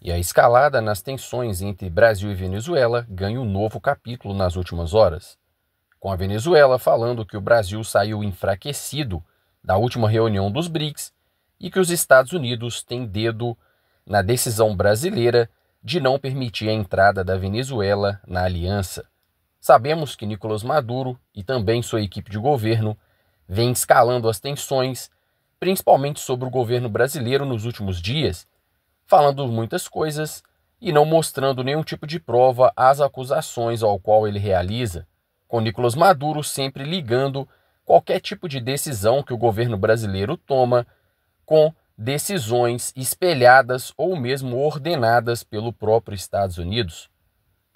E a escalada nas tensões entre Brasil e Venezuela ganha um novo capítulo nas últimas horas. Com a Venezuela falando que o Brasil saiu enfraquecido da última reunião dos BRICS e que os Estados Unidos têm dedo na decisão brasileira de não permitir a entrada da Venezuela na aliança. Sabemos que Nicolás Maduro e também sua equipe de governo vem escalando as tensões, principalmente sobre o governo brasileiro nos últimos dias falando muitas coisas e não mostrando nenhum tipo de prova às acusações ao qual ele realiza, com Nicolas Maduro sempre ligando qualquer tipo de decisão que o governo brasileiro toma com decisões espelhadas ou mesmo ordenadas pelo próprio Estados Unidos.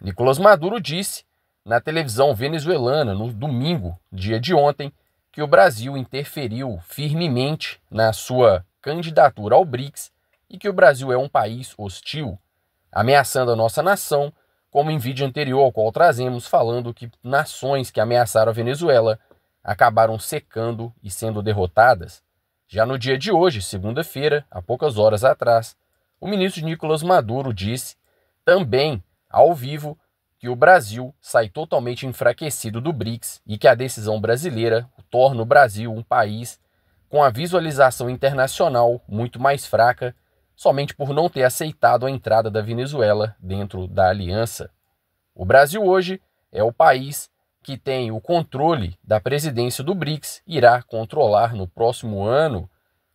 Nicolas Maduro disse na televisão venezuelana no domingo, dia de ontem, que o Brasil interferiu firmemente na sua candidatura ao BRICS e que o Brasil é um país hostil, ameaçando a nossa nação, como em vídeo anterior ao qual trazemos falando que nações que ameaçaram a Venezuela acabaram secando e sendo derrotadas. Já no dia de hoje, segunda-feira, há poucas horas atrás, o ministro Nicolas Maduro disse, também ao vivo, que o Brasil sai totalmente enfraquecido do BRICS e que a decisão brasileira torna o Brasil um país com a visualização internacional muito mais fraca somente por não ter aceitado a entrada da Venezuela dentro da aliança. O Brasil hoje é o país que tem o controle da presidência do BRICS e irá controlar no próximo ano.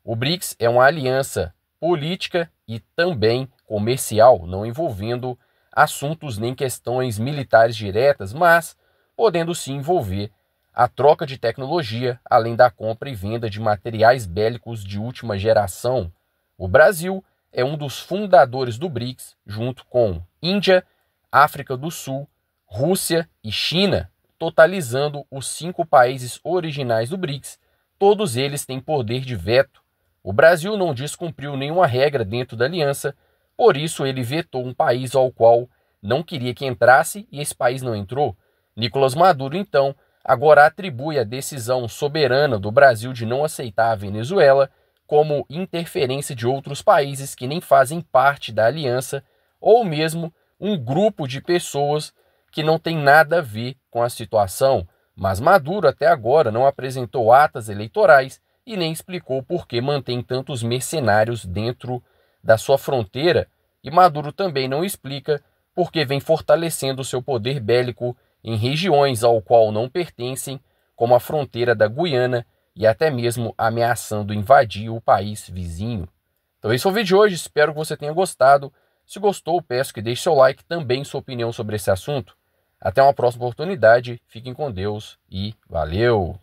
O BRICS é uma aliança política e também comercial, não envolvendo assuntos nem questões militares diretas, mas podendo se envolver a troca de tecnologia, além da compra e venda de materiais bélicos de última geração, o Brasil é um dos fundadores do BRICS, junto com Índia, África do Sul, Rússia e China, totalizando os cinco países originais do BRICS. Todos eles têm poder de veto. O Brasil não descumpriu nenhuma regra dentro da aliança, por isso ele vetou um país ao qual não queria que entrasse e esse país não entrou. Nicolás Maduro, então, agora atribui a decisão soberana do Brasil de não aceitar a Venezuela como interferência de outros países que nem fazem parte da aliança, ou mesmo um grupo de pessoas que não tem nada a ver com a situação. Mas Maduro até agora não apresentou atas eleitorais e nem explicou por que mantém tantos mercenários dentro da sua fronteira. E Maduro também não explica por que vem fortalecendo seu poder bélico em regiões ao qual não pertencem, como a fronteira da Guiana e até mesmo ameaçando invadir o país vizinho. Então esse foi é o vídeo de hoje, espero que você tenha gostado. Se gostou, peço que deixe seu like, também sua opinião sobre esse assunto. Até uma próxima oportunidade, fiquem com Deus e valeu!